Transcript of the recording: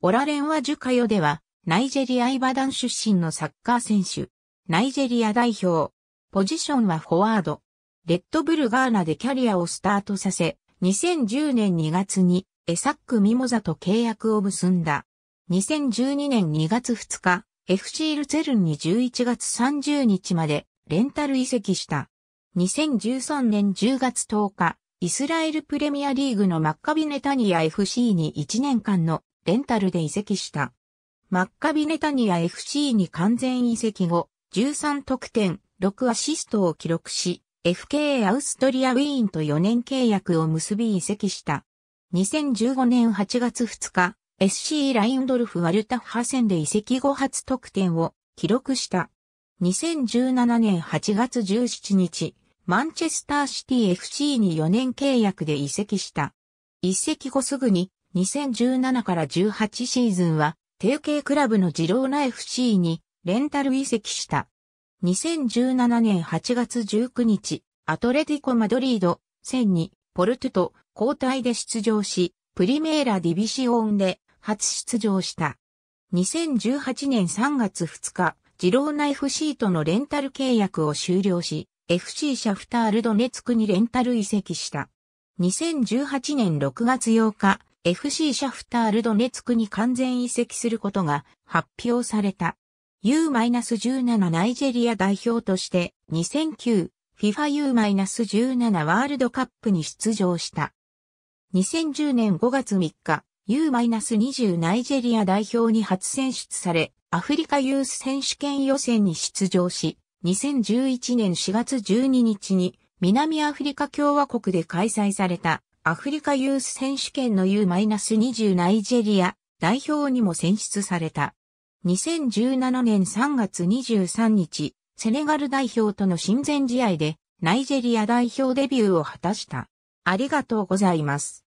オラレンはジュカヨでは、ナイジェリアイバダン出身のサッカー選手。ナイジェリア代表。ポジションはフォワード。レッドブルガーナでキャリアをスタートさせ、2010年2月にエサック・ミモザと契約を結んだ。2012年2月2日、FC ルツェルンに11月30日までレンタル移籍した。2013年10月10日、イスラエルプレミアリーグのマッカビネタニア FC に1年間のレンタルで移籍した。マッカビネタニア FC に完全移籍後、13得点、6アシストを記録し、FK アウストリアウィーンと4年契約を結び移籍した。2015年8月2日、SC ラインドルフ・ワルタッハ戦で移籍後初得点を記録した。2017年8月17日、マンチェスターシティ FC に4年契約で移籍した。移籍後すぐに2017から18シーズンは、提携クラブのジローナ FC にレンタル移籍した。2017年8月19日、アトレティコ・マドリード、戦に、ポルトと交代で出場し、プリメーラ・ディビシオンで初出場した。2018年3月2日、ジローナ FC とのレンタル契約を終了し、FC シャフタールドネツクにレンタル移籍した。2018年6月8日、FC シャフタールドネツクに完全移籍することが発表された。U-17 ナイジェリア代表として2009 FIFA U-17 ワールドカップに出場した。2010年5月3日、U-20 ナイジェリア代表に初選出され、アフリカユース選手権予選に出場し、2011年4月12日に南アフリカ共和国で開催されたアフリカユース選手権の U-20 ナイジェリア代表にも選出された。2017年3月23日、セネガル代表との親善試合でナイジェリア代表デビューを果たした。ありがとうございます。